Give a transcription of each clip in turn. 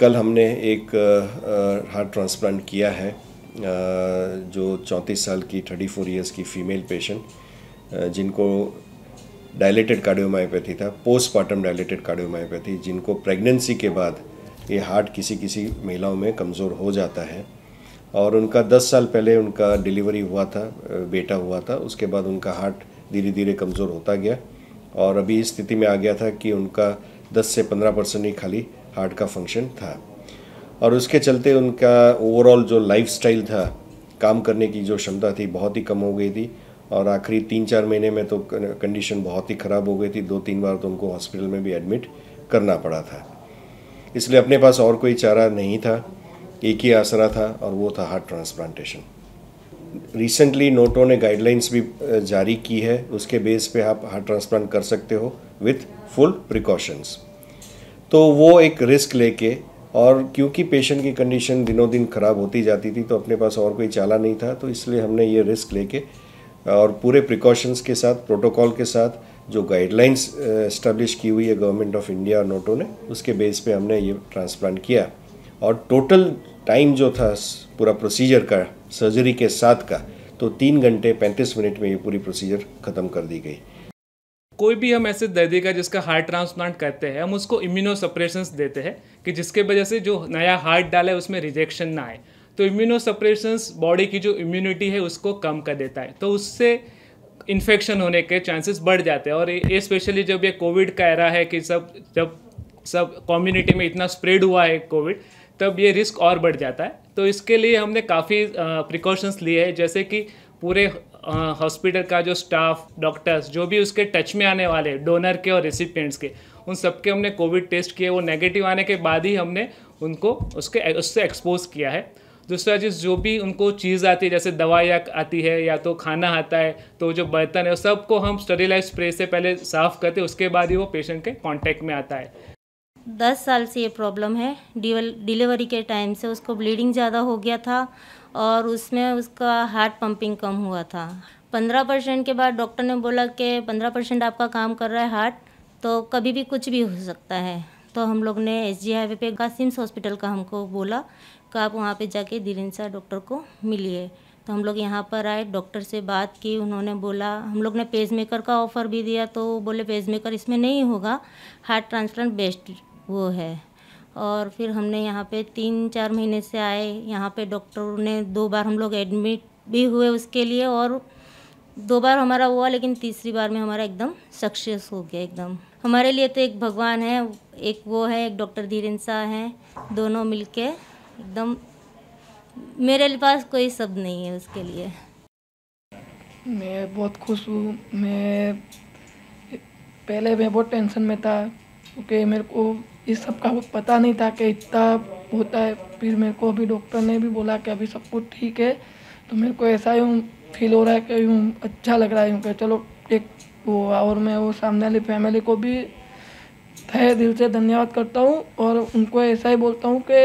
कल हमने एक हार्ट ट्रांसप्लांट किया है जो 34 साल की 34 फोर ईयर्स की फीमेल पेशेंट जिनको डायलेटेड कार्डियोमायोपैथी था पोस्टमार्टम डायलेटेड कार्डियोमायोपैथी जिनको प्रेगनेंसी के बाद ये हार्ट किसी किसी महिलाओं में कमज़ोर हो जाता है और उनका 10 साल पहले उनका डिलीवरी हुआ था बेटा हुआ था उसके बाद उनका हार्ट धीरे धीरे कमज़ोर होता गया और अभी स्थिति में आ गया था कि उनका 10 से 15 परसेंट ही खाली हार्ट का फंक्शन था और उसके चलते उनका ओवरऑल जो लाइफ था काम करने की जो क्षमता थी बहुत ही कम हो गई थी और आखिरी तीन चार महीने में तो कंडीशन बहुत ही ख़राब हो गई थी दो तीन बार तो उनको हॉस्पिटल में भी एडमिट करना पड़ा था इसलिए अपने पास और कोई चारा नहीं था एक ही आसरा था और वो था हार्ट ट्रांसप्लांटेशन रिसेंटली नोटो ने गाइडलाइंस भी जारी की है उसके बेस पे आप हार्ट ट्रांसप्लांट कर सकते हो विथ फुल प्रिकॉशंस तो वो एक रिस्क लेके और क्योंकि पेशेंट की कंडीशन दिनों दिन ख़राब होती जाती थी तो अपने पास और कोई चाला नहीं था तो इसलिए हमने ये रिस्क लेके और पूरे प्रिकॉशंस के साथ प्रोटोकॉल के साथ जो गाइडलाइंस इस्टेब्लिश की हुई है गवर्नमेंट ऑफ इंडिया और नोटो ने उसके बेस पे हमने ये ट्रांसप्लांट किया और टोटल टाइम जो था पूरा प्रोसीजर का सर्जरी के साथ का तो तीन घंटे पैंतीस मिनट में ये पूरी प्रोसीजर ख़त्म कर दी गई कोई भी हम ऐसे दर्दी का जिसका हार्ट ट्रांसप्लांट करते हैं हम उसको इम्यूनो सप्रेशंस देते हैं कि जिसके वजह से जो नया हार्ट डाले उसमें रिजेक्शन ना आए तो इम्यूनो सप्रेशंस बॉडी की जो इम्यूनिटी है उसको कम कर देता है तो उससे इन्फेक्शन होने के चांसेस बढ़ जाते हैं और ये स्पेशली जब ये कोविड का एरा है कि सब जब सब कम्युनिटी में इतना स्प्रेड हुआ है कोविड तब ये रिस्क और बढ़ जाता है तो इसके लिए हमने काफ़ी प्रिकॉशंस लिए हैं जैसे कि पूरे हॉस्पिटल का जो स्टाफ डॉक्टर्स जो भी उसके टच में आने वाले डोनर के और रेसिपियंट्स के उन सबके हमने कोविड टेस्ट किए वो नेगेटिव आने के बाद ही हमने उनको उसके उससे एक्सपोज किया है दूसरा चीज़ जो भी उनको चीज़ आती है जैसे दवाई आती है या तो खाना आता है तो जो बर्तन है सबको हम स्टरीलाइज स्प्रे से पहले साफ़ करते उसके बाद ही वो पेशेंट के कॉन्टैक्ट में आता है दस साल से ये प्रॉब्लम है डिलीवरी के टाइम से उसको ब्लीडिंग ज़्यादा हो गया था और उसमें उसका हार्ट पंपिंग कम हुआ था पंद्रह परसेंट के बाद डॉक्टर ने बोला कि पंद्रह परसेंट आपका काम कर रहा है हार्ट तो कभी भी कुछ भी हो सकता है तो हम लोग ने एस जी हाईवे पे कासिम्स हॉस्पिटल का हमको बोला कि आप वहाँ पे जाके दिलिनसा डॉक्टर को मिलिए तो हम लोग यहाँ पर आए डॉक्टर से बात की उन्होंने बोला हम लोग ने पेज मेकर का ऑफ़र भी दिया तो बोले पेज मेकर इसमें नहीं होगा हार्ट ट्रांसप्लांट बेस्ट वो है और फिर हमने यहाँ पे तीन चार महीने से आए यहाँ पे डॉक्टर ने दो बार हम लोग एडमिट भी हुए उसके लिए और दो बार हमारा हुआ लेकिन तीसरी बार में हमारा एकदम सक्सेस हो गया एकदम हमारे लिए तो एक भगवान है एक वो है एक डॉक्टर धीरेन्द्र शाह हैं दोनों मिल एकदम मेरे पास कोई शब्द नहीं है उसके लिए मैं बहुत खुश हूँ मैं पहले मैं बहुत टेंशन में था क्योंकि मेरे को इस सब का पता नहीं था कि इतना होता है फिर मेरे को अभी डॉक्टर ने भी बोला कि अभी सब कुछ ठीक है तो मेरे को ऐसा यूँ फील हो रहा है कि यूँ अच्छा लग रहा है यूँ कि चलो एक वो और मैं वो सामने वाली फैमिली को भी तय दिल से धन्यवाद करता हूँ और उनको ऐसा ही बोलता हूँ कि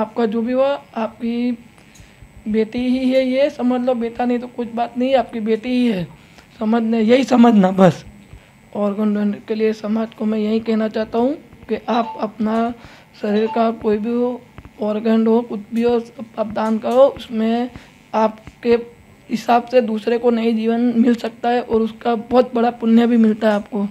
आपका जो भी हुआ आपकी बेटी ही है ये समझ लो बेटा नहीं तो कुछ बात नहीं आपकी बेटी ही है समझना यही समझना बस और के लिए समाज को मैं यही कहना चाहता हूँ कि आप अपना शरीर का कोई भी हो ऑर्गन हो कुछ भी हो आप दान करो उसमें आपके हिसाब से दूसरे को नई जीवन मिल सकता है और उसका बहुत बड़ा पुण्य भी मिलता है आपको